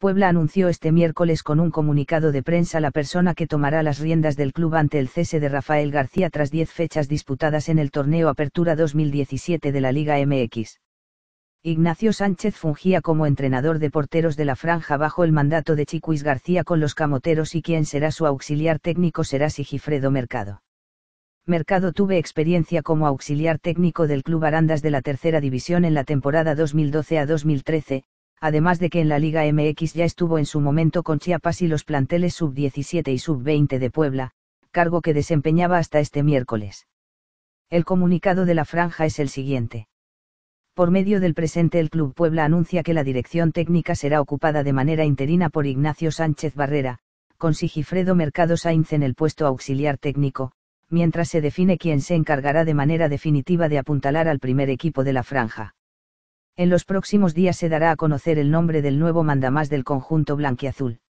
Puebla anunció este miércoles con un comunicado de prensa la persona que tomará las riendas del club ante el cese de Rafael García tras 10 fechas disputadas en el torneo Apertura 2017 de la Liga MX. Ignacio Sánchez fungía como entrenador de porteros de la franja bajo el mandato de Chiquis García con los Camoteros y quien será su auxiliar técnico será Sigifredo Mercado. Mercado tuve experiencia como auxiliar técnico del Club Arandas de la Tercera División en la temporada 2012 a 2013, además de que en la Liga MX ya estuvo en su momento con Chiapas y los planteles sub-17 y sub-20 de Puebla, cargo que desempeñaba hasta este miércoles. El comunicado de la franja es el siguiente. Por medio del presente el Club Puebla anuncia que la dirección técnica será ocupada de manera interina por Ignacio Sánchez Barrera, con Sigifredo Mercado Sainz en el puesto auxiliar técnico, mientras se define quién se encargará de manera definitiva de apuntalar al primer equipo de la franja. En los próximos días se dará a conocer el nombre del nuevo mandamás del conjunto blanquiazul.